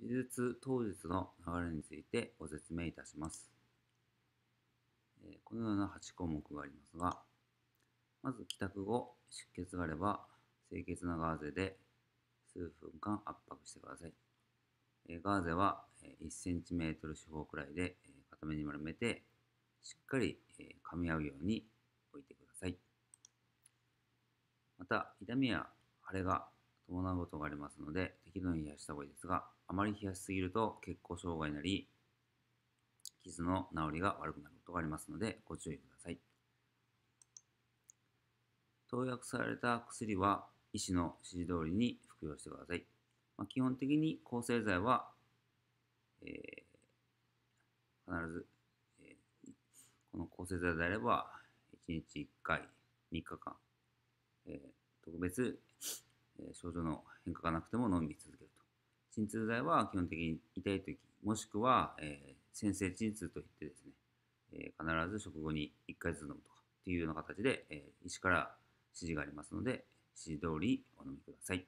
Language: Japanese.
手術当日の流れについてご説明いたします。このような8項目がありますが、まず帰宅後、出血があれば清潔なガーゼで数分間圧迫してください。ガーゼは 1cm 四方くらいで固めに丸めて、しっかり噛み合うように置いてください。また、痛みや腫れが伴うことがありますので、適度に冷やした方がいいですが、あまり冷やしすぎると血行障害になり、傷の治りが悪くなることがありますので、ご注意ください。投薬された薬は、医師の指示通りに服用してください。まあ、基本的に抗生剤は、えー、必ず、えー、この抗生剤であれば、1日1回、3日間、えー、特別症状の変化がなくても飲み続けると。鎮痛剤は基本的に痛い時もしくは、え先制鎮痛といってですね、え必ず食後に1回ずつ飲むとかっていうような形で、え医師から指示がありますので指示通りお飲みください。